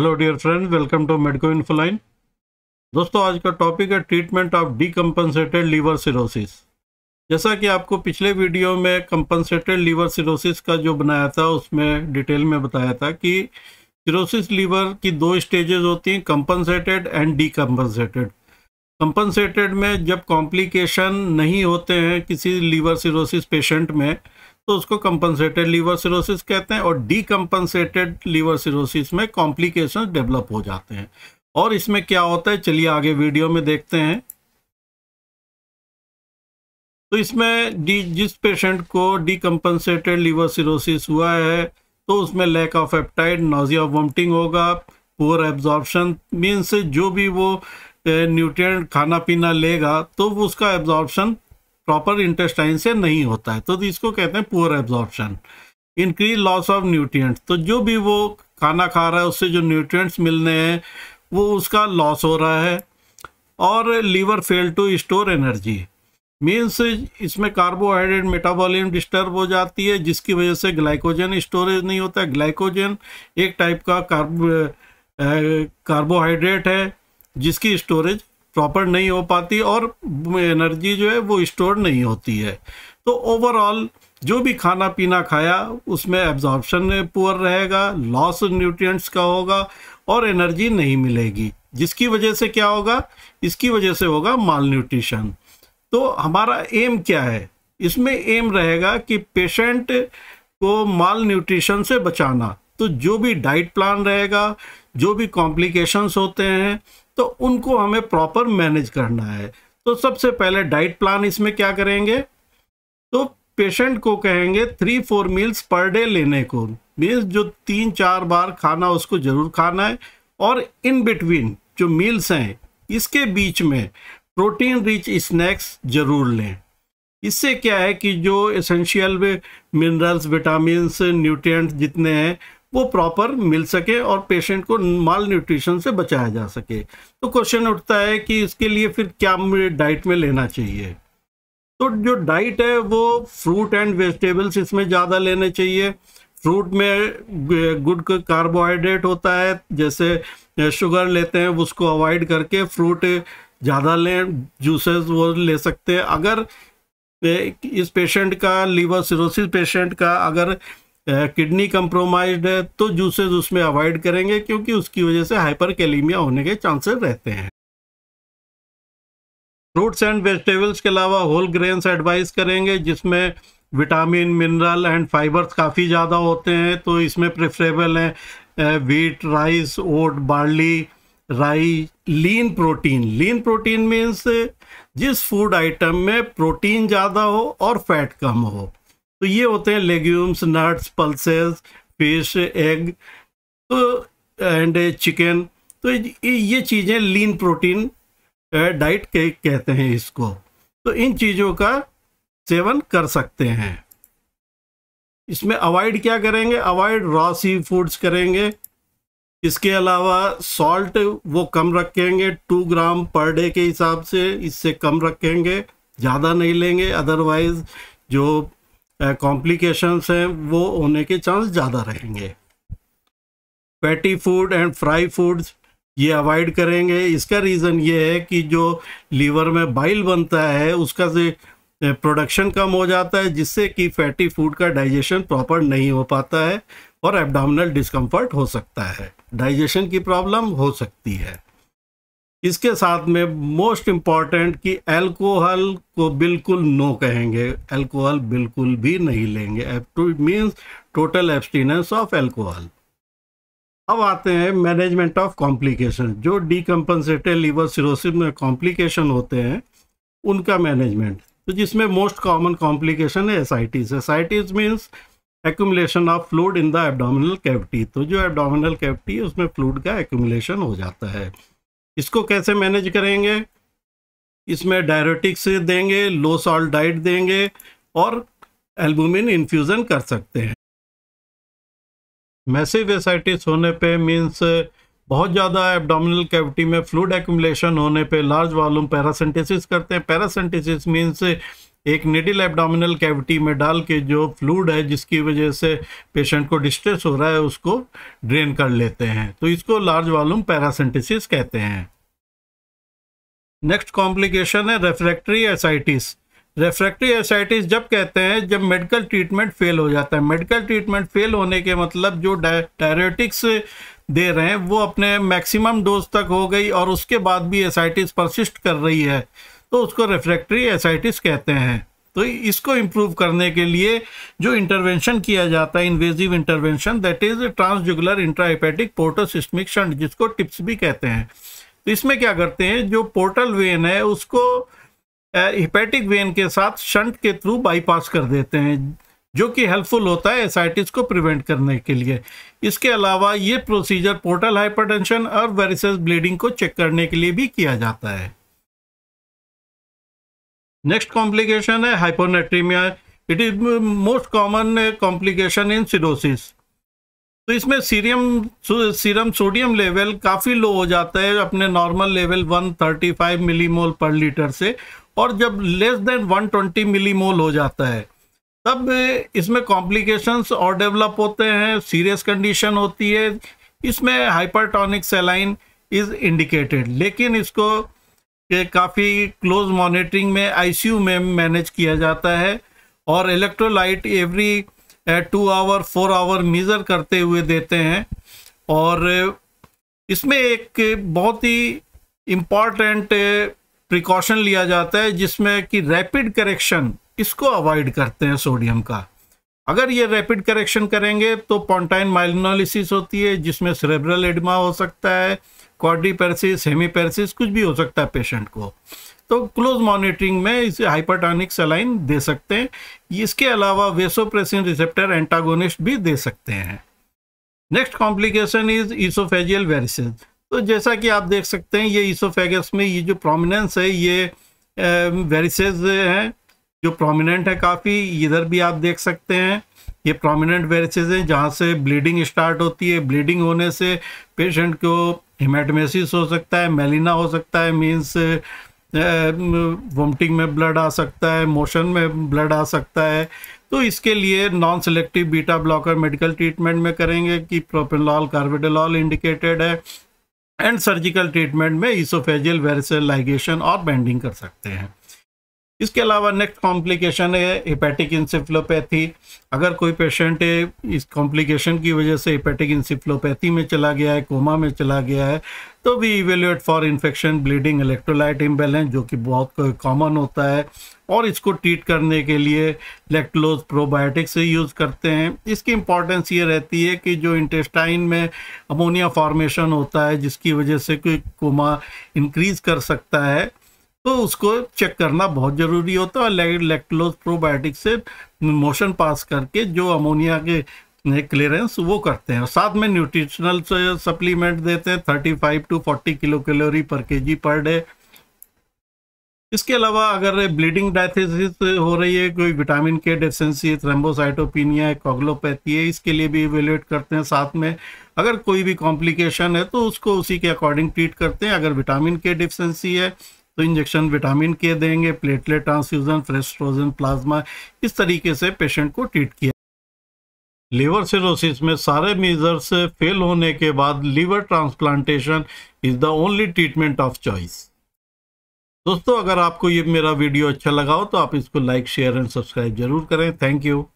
hello dear friends welcome to medico infoline दोस्तों आज का टॉपिक है treatment of decompensated liver cirrhosis जैसा कि आपको पिछले वीडियो में कम्पनसेटेड लीवर सिरोसिस का जो बनाया था उसमें डिटेल में बताया था कि सिरोसिस लीवर की दो स्टेजेस होती हैं कम्पनसेटेड एंड डीकम्पनसेटेड कंपनसेटेड में जब कॉम्प्लिकेशन नहीं होते हैं किसी लीवर सिरोसिस पेशेंट में तो उसको कंपनसेटेड लीवर सिरोसिस कहते हैं और डीकम्पनसेटेड लीवर सिरोसिस में कॉम्प्लिकेशन डेवलप हो जाते हैं और इसमें क्या होता है चलिए आगे वीडियो में देखते हैं तो इसमें डी जिस पेशेंट को डीकम्पनसेटेड लीवर सिरोसिस हुआ है तो उसमें lack of appetite nausea vomiting होगा पोअर एब्जॉर्बशन मीन्स जो भी वो न्यूट्रिएंट खाना पीना लेगा तो उसका एब्जॉर्बशन प्रॉपर इंटेस्टाइन से नहीं होता है तो इसको कहते हैं poor absorption increase loss of nutrients तो जो भी वो खाना खा रहा है उससे जो न्यूट्रिएंट्स मिलने हैं वो उसका लॉस हो रहा है और liver fail to store energy means इसमें कार्बोहाइड्रेट मेटाबॉलिज्म डिस्टर्ब हो जाती है जिसकी वजह से ग्लाइकोजन स्टोरेज नहीं होता है ग्लाइकोजन एक टाइप का कार्बोहाइड्रेट है जिसकी स्टोरेज प्रॉपर नहीं हो पाती और एनर्जी जो है वो स्टोर नहीं होती है तो ओवरऑल जो भी खाना पीना खाया उसमें एब्जॉर्बशन पुअर रहेगा लॉस न्यूट्रिएंट्स का होगा और एनर्जी नहीं मिलेगी जिसकी वजह से क्या होगा इसकी वजह से होगा माल न्यूट्रिशन तो हमारा एम क्या है इसमें एम रहेगा कि पेशेंट को माल न्यूट्रिशन से बचाना तो जो भी डाइट प्लान रहेगा जो भी कॉम्प्लिकेशंस होते हैं तो उनको हमें प्रॉपर मैनेज करना है तो सबसे पहले डाइट प्लान इसमें क्या करेंगे तो पेशेंट को कहेंगे three four meals per day लेने को मीन्स जो तीन चार बार खाना उसको ज़रूर खाना है और इन बिटवीन जो मील्स हैं इसके बीच में प्रोटीन रिच स्नैक्स ज़रूर लें इससे क्या है कि जो एसेंशियल मिनरल्स विटामिन न्यूट्रिएंट्स जितने हैं वो प्रॉपर मिल सके और पेशेंट को माल न्यूट्रिशन से बचाया जा सके तो क्वेश्चन उठता है कि इसके लिए फिर क्या मुझे डाइट में लेना चाहिए तो जो डाइट है वो फ्रूट एंड वेजिटेबल्स इसमें ज़्यादा लेने चाहिए फ्रूट में गुड कार्बोहाइड्रेट होता है जैसे शुगर लेते हैं उसको अवॉइड करके फ्रूट ज़्यादा लें जूसेस वो ले सकते हैं अगर इस पेशेंट का लीवर सिरोसिस पेशेंट का अगर किडनी कम्प्रोमाइज है तो जूसेज उसमें अवॉइड करेंगे क्योंकि उसकी वजह से हाइपर कैलीमिया होने के चांसेस रहते हैं फ्रूट्स एंड वेजिटेबल्स के अलावा होल ग्रेन्स एडवाइस करेंगे जिसमें विटामिन मिनरल एंड फाइबर्स काफ़ी ज़्यादा होते हैं तो इसमें प्रेफरेबल हैं wheat rice oat barley rye lean protein lean protein means जिस फूड आइटम में प्रोटीन ज़्यादा हो और फैट कम हो तो ये होते हैं legumes nuts pulses fish egg तो एंड चिकन तो ये चीज़ें लीन प्रोटीन डाइट के कहते हैं इसको तो इन चीज़ों का सेवन कर सकते हैं इसमें अवॉइड क्या करेंगे अवॉइड रॉ सी फूड्स करेंगे इसके अलावा सॉल्ट वो कम रखेंगे टू ग्राम पर डे के हिसाब से इससे कम रखेंगे ज़्यादा नहीं लेंगे अदरवाइज जो कॉम्प्लिकेशंस हैं वो होने के चांस ज़्यादा रहेंगे fatty food and fry foods ये अवॉइड करेंगे इसका रीज़न ये है कि जो लीवर में बाइल बनता है उसका से प्रोडक्शन कम हो जाता है जिससे कि फैटी फूड का डाइजेशन प्रॉपर नहीं हो पाता है और एब्डामिनल डिस्कम्फर्ट हो सकता है डाइजेशन की प्रॉब्लम हो सकती है इसके साथ में मोस्ट इम्पॉर्टेंट कि अल्कोहल को बिल्कुल नो कहेंगे अल्कोहल बिल्कुल भी नहीं लेंगे means total abstinence of alcohol अब आते हैं मैनेजमेंट ऑफ कॉम्प्लिकेशन जो डीकम्पनसेटेड लीवर सिरोसिस में कॉम्प्लिकेशन होते हैं उनका मैनेजमेंट तो जिसमें मोस्ट कॉमन कॉम्प्लिकेशन है ascites ascites means accumulation of fluid in the abdominal cavity तो जो एबडोमिनल कैविटी है उसमें फ्लूड का एक्यूमुलेशन हो जाता है इसको कैसे मैनेज करेंगे इसमें डायरेटिक्स देंगे लो सॉल्ट डाइट देंगे और एल्बुमिन इन्फ्यूज़न कर सकते हैं मैसिव एसाइटिस होने पे मींस बहुत ज़्यादा एब्डोमिनल कैविटी में फ्लूड एक्यूमुलेशन होने पे लार्ज वॉल्यूम पैरासेंटिस करते हैं पैरासेंटिस मीन्स एक निडिल एबडामिनल कैविटी में डाल के जो फ्लूड है जिसकी वजह से पेशेंट को डिस्ट्रेस हो रहा है उसको ड्रेन कर लेते हैं तो इसको लार्ज वॉल्यूम पैरासेंटिसिस कहते हैं नेक्स्ट कॉम्प्लिकेशन है रेफ्रैक्ट्री एसाइटिस रेफ्रैक्ट्री एसाइटिस जब कहते हैं जब मेडिकल ट्रीटमेंट फेल हो जाता है मेडिकल ट्रीटमेंट फेल होने के मतलब जो डायरेटिक्स दे रहे हैं वो अपने मैक्सिमम डोज तक हो गई और उसके बाद भी एसाइटिस परसिस्ट कर रही है तो उसको रेफ्रैक्ट्री एसाइटिस कहते हैं तो इसको इम्प्रूव करने के लिए जो इंटरवेंशन किया जाता है invasive intervention that is transjugular intrahepatic portosystemic shunt जिसको टिप्स भी कहते हैं तो इसमें क्या करते हैं जो पोर्टल वेन है उसको हिपैटिक वेन के साथ शंट के थ्रू बाईपास कर देते हैं जो कि हेल्पफुल होता है एसाइटिस को प्रिवेंट करने के लिए इसके अलावा ये प्रोसीजर पोर्टल हाइपरटेंशन और वेरिसेस ब्लीडिंग को चेक करने के लिए भी किया जाता है नेक्स्ट कॉम्प्लिकेशन है hyponatraemia it is most common complication in cirrhosis तो इसमें सीरियम सीरम सोडियम लेवल काफ़ी लो हो जाता है अपने normal level 135 millimole per litre से और जब लेस देन 120 मिलीमोल हो जाता है तब इसमें कॉम्प्लिकेशंस और डेवलप होते हैं सीरियस कंडीशन होती है इसमें हाइपरटॉनिक सेलाइन इज़ इंडिकेटेड लेकिन इसको के काफ़ी क्लोज मॉनिटरिंग में आईसीयू में मैनेज किया जाता है और electrolyte every two hour four hour measure करते हुए देते हैं और uh, इसमें एक बहुत ही इम्पॉर्टेंट प्रिकॉशन uh, लिया जाता है जिसमें कि रैपिड करेक्शन इसको अवॉइड करते हैं सोडियम का अगर ये रैपिड करेक्शन करेंगे तो पॉन्टाइन माइलिनोलिसिस होती है जिसमें सेरेब्रल एडमा हो सकता है सेमी पैरसिस कुछ भी हो सकता है पेशेंट को तो क्लोज मॉनिटरिंग में इसे हाइपरटॉनिक सलाइन दे सकते हैं इसके अलावा वेसोप्रेसिन रिसेप्टर एंटागोनिस्ट भी दे सकते हैं next complication is oesophageal varices तो जैसा कि आप देख सकते हैं ये ईसोफेगस में ये जो प्रोमिनेंस है ये वेरिसेज हैं जो प्रोमिनेंट है काफ़ी इधर भी आप देख सकते हैं ये प्रोमिनेंट वेरिसेज हैं जहाँ से ब्लीडिंग स्टार्ट होती है ब्लीडिंग होने से पेशेंट को हिमेटमेसिस हो सकता है मेलिना हो सकता है मीन्स वोमटिंग में ब्लड आ सकता है मोशन में ब्लड आ सकता है तो इसके लिए non selective beta blocker medical treatment में करेंगे कि प्रोपेनॉल कार्बेडोलॉल इंडिकेटेड है एंड सर्जिकल ट्रीटमेंट में इसोफेजियल वेरसल लाइगेशन और बैंडिंग कर सकते हैं इसके अलावा नेक्स्ट कॉम्प्लिकेशन है हिपैटिक इंसिफ्लोपैथी अगर कोई पेशेंट इस कॉम्प्लिकेशन की वजह से हिपैटिक इंसिफ्लोपैथी में चला गया है कोमा में चला गया है तो भी evaluate for infection bleeding electrolyte imbalance जो कि बहुत कॉमन होता है और इसको ट्रीट करने के लिए लेक्टलोज प्रोबायोटिक्स यूज़ करते हैं इसकी इम्पॉर्टेंस ये रहती है कि जो इंटेस्टाइन में अमोनिया फॉर्मेशन होता है जिसकी वजह से कोई कोमा इंक्रीज़ कर सकता है तो उसको चेक करना बहुत ज़रूरी होता है और लेक्टलोज प्रोबायोटिक से मोशन पास करके जो अमोनिया के क्लियरेंस वो करते हैं साथ में न्यूट्रिशनल सप्लीमेंट देते हैं thirty five to forty kilo calorie per K ji per day इसके अलावा अगर ब्लीडिंग डायथेसिस हो रही है कोई विटामिन के डेफिशिएंसी थ्रेम्बोसाइटोपिनिया कॉगलोपैथी है इसके लिए भी इवेल्युएट करते हैं साथ में अगर कोई भी कॉम्प्लिकेशन है तो उसको उसी के अकॉर्डिंग ट्रीट करते हैं अगर विटामिन के डिफिशेंसी है तो इंजेक्शन विटामिन के देंगे platelet transfusion fresh frozen plasma इस तरीके से पेशेंट को ट्रीट किया लीवर सिरोसिस में सारे मेजर्स फेल होने के बाद liver transplantation is the only treatment of choice दोस्तों अगर आपको ये मेरा वीडियो अच्छा लगा हो तो आप इसको लाइक शेयर एंड सब्सक्राइब जरूर करें थैंक यू